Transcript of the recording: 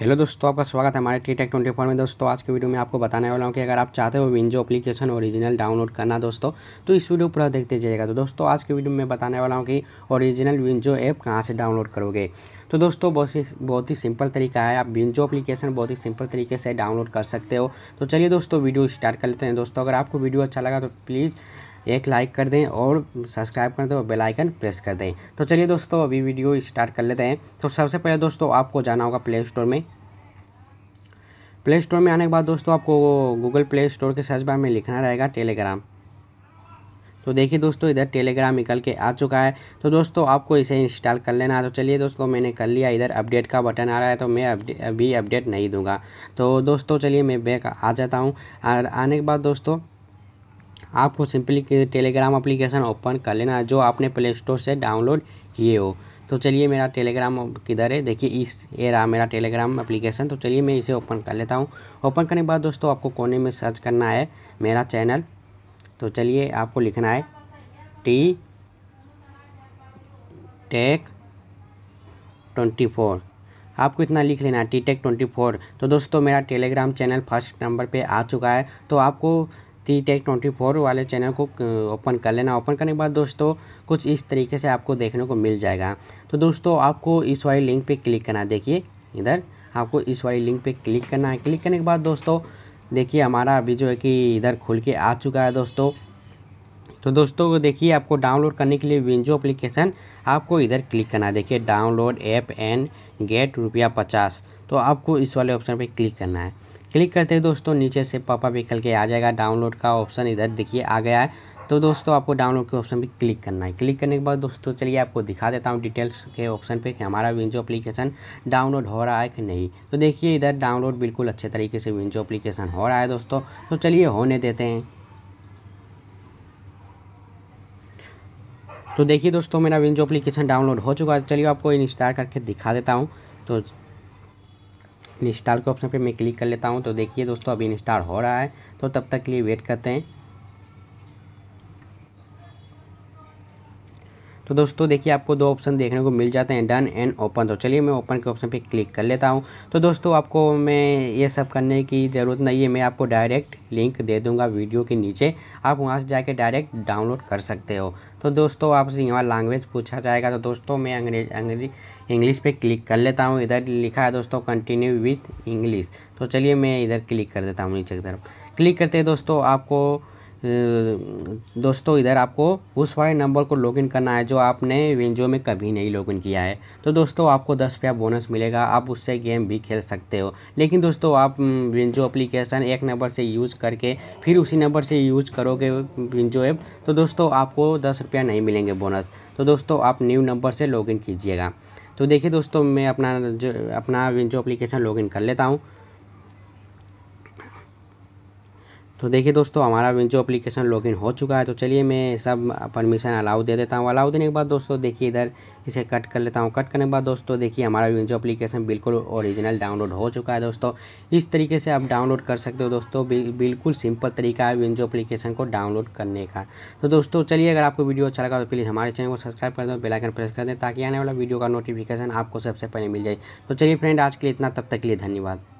hello दोस्तों आपका स्वागत है हमारे टी टेक ट्वेंटी फोर में दोस्तों आज के वीडियो में आपको बताने वाला हूँ कि अगर आप चाहते हो विंजो एप्लीकेशन ओरिजिनल डाउनलोड करना दोस्तों तो इस वीडियो पूरा देखते जाइएगा तो दोस्तों आज के वीडियो में बताने वाला हूँ कि ओरिजिनल विंजो ऐप कहाँ से डाउनलोड करोगे तो दोस्तों बहुत ही बहुत ही सिंपल तरीका है आप विंजो अप्लीकेशन बहुत ही सिंपल तरीके से डाउनलोड कर सकते हो तो चलिए दोस्तों वीडियो स्टार्ट कर लेते हैं दोस्तों अगर आपको वीडियो अच्छा लगा तो प्लीज़ एक लाइक कर दें और सब्सक्राइब कर दें और बेल आइकन प्रेस कर दें तो चलिए दोस्तों अभी वीडियो स्टार्ट कर लेते हैं तो सबसे पहले दोस्तों आपको जाना होगा प्ले स्टोर में प्ले स्टोर में आने के बाद दोस्तों आपको गूगल प्ले स्टोर के सर्च बार में लिखना रहेगा टेलीग्राम तो देखिए दोस्तों इधर टेलीग्राम निकल के आ चुका है तो दोस्तों आपको इसे इंस्टॉल कर लेना है तो चलिए दोस्तों मैंने कर लिया इधर अपडेट का बटन आ रहा है तो मैं अभी अपडेट नहीं दूंगा तो दोस्तों चलिए मैं बैक आ जाता हूँ और आने के बाद दोस्तों आपको सिंपली टेलीग्राम अप्लीकेशन ओपन कर लेना जो आपने प्ले स्टोर से डाउनलोड किए हो तो चलिए मेरा टेलीग्राम किधर है देखिए इस ये रहा मेरा टेलीग्राम एप्लीकेशन तो चलिए मैं इसे ओपन कर लेता हूँ ओपन करने के बाद दोस्तों आपको कोने में सर्च करना है मेरा चैनल तो चलिए आपको लिखना है टी टेक ट्वेंटी फोर आपको इतना लिख लेना है टी टेक ट्वेंटी फोर तो दोस्तों मेरा टेलीग्राम चैनल फर्स्ट नंबर पर आ चुका है तो आपको टी टेक ट्वेंटी फोर वाले चैनल को ओपन कर लेना ओपन करने के बाद दोस्तों कुछ इस तरीके से आपको देखने को मिल जाएगा तो दोस्तों आपको इस वाली लिंक पे क्लिक करना देखिए इधर आपको इस वाली लिंक पे क्लिक करना है क्लिक करने के बाद दोस्तों देखिए हमारा अभी जो है कि इधर खुल के आ चुका है दोस्तों तो दोस्तों देखिए आपको डाउनलोड करने के लिए विंजो अप्लीकेशन आपको इधर क्लिक करना है देखिए डाउनलोड ऐप एंड गेट रुपया पचास तो आपको इस वाले ऑप्शन पर क्लिक करना है क्लिक करते हैं दोस्तों नीचे से पापा निकल के आ जाएगा डाउनलोड का ऑप्शन इधर देखिए आ गया है तो दोस्तों आपको डाउनलोड के ऑप्शन पर क्लिक करना है क्लिक करने के बाद दोस्तों चलिए आपको दिखा देता हूँ डिटेल्स के ऑप्शन पे कि हमारा विंजो एप्लीकेशन डाउनलोड हो रहा है कि नहीं तो देखिए इधर डाउनलोड बिल्कुल अच्छे तरीके से विंजो एप्लीकेशन हो रहा है दोस्तों तो चलिए होने देते हैं तो देखिए दोस्तों मेरा विंजो अप्लीकेशन डाउनलोड हो चुका है तो चलिए आपको इंस्टॉल करके दिखा देता हूँ तो इंस्टॉल के ऑप्शन पे मैं क्लिक कर लेता हूँ तो देखिए दोस्तों अभी इंस्टॉल हो रहा है तो तब तक के लिए वेट करते हैं तो दोस्तों देखिए आपको दो ऑप्शन देखने को मिल जाते हैं डन एंड ओपन तो चलिए मैं ओपन के ऑप्शन पर क्लिक कर लेता हूँ तो दोस्तों आपको मैं ये सब करने की ज़रूरत नहीं है मैं आपको डायरेक्ट लिंक दे दूँगा वीडियो के नीचे आप वहाँ से जाके डायरेक्ट डाउनलोड कर सकते हो तो दोस्तों आपसे यहाँ लैंग्वेज पूछा जाएगा तो दोस्तों मैं अंग्रेज अंग्रेजी इंग्लिश पे क्लिक कर लेता हूँ इधर लिखा है दोस्तों कंटिन्यू विथ इंग्लिश तो चलिए मैं इधर क्लिक कर देता हूँ नीचे की तरफ क्लिक करते हैं दोस्तों आपको दोस्तों इधर आपको उस वाले नंबर को लॉगिन करना है जो आपने विंजो में कभी नहीं लॉगिन किया है तो दोस्तों आपको दस रुपया बोनस मिलेगा आप उससे गेम भी खेल सकते हो लेकिन दोस्तों आप विंजो अप्लीकेशन एक नंबर से यूज़ करके फिर उसी नंबर से यूज करोगे विंजो ऐप तो दोस्तों आपको दस रुपया नहीं मिलेंगे बोनस तो दोस्तों आप न्यू नंबर से लॉगिन कीजिएगा तो देखिए दोस्तों मैं अपना जो अपना विंजो अप्लीकेशन लॉगिन कर लेता हूँ तो देखिए दोस्तों हमारा जो अप्लीकेशन लॉगिन हो चुका है तो चलिए मैं सब परमिशन अलाउ दे देता हूँ अलाउ देने के बाद दोस्तों देखिए इधर इसे कट कर लेता हूँ कट करने के बाद दोस्तों देखिए हमारा जो अप्लीकेशन बिल्कुल ओरिजिनल डाउनलोड हो चुका है दोस्तों इस तरीके से आप डाउनलोड कर सकते हो दोस्तों बिल्कुल सिंपल तरीका है विंजो अपलीकेशन को डाउनलोड करने का तो दोस्तों चलिए अगर आपको वीडियो अच्छा लगा तो प्लीज़ हमारे चैनल को सब्सक्राइब कर दें बेलाइकन प्रेस कर दें ताकि आने वाला वीडियो का नोटिफिकेशन आपको सबसे पहले मिल जाए तो चलिए फ्रेंड आज के लिए इतना तब तक के लिए धन्यवाद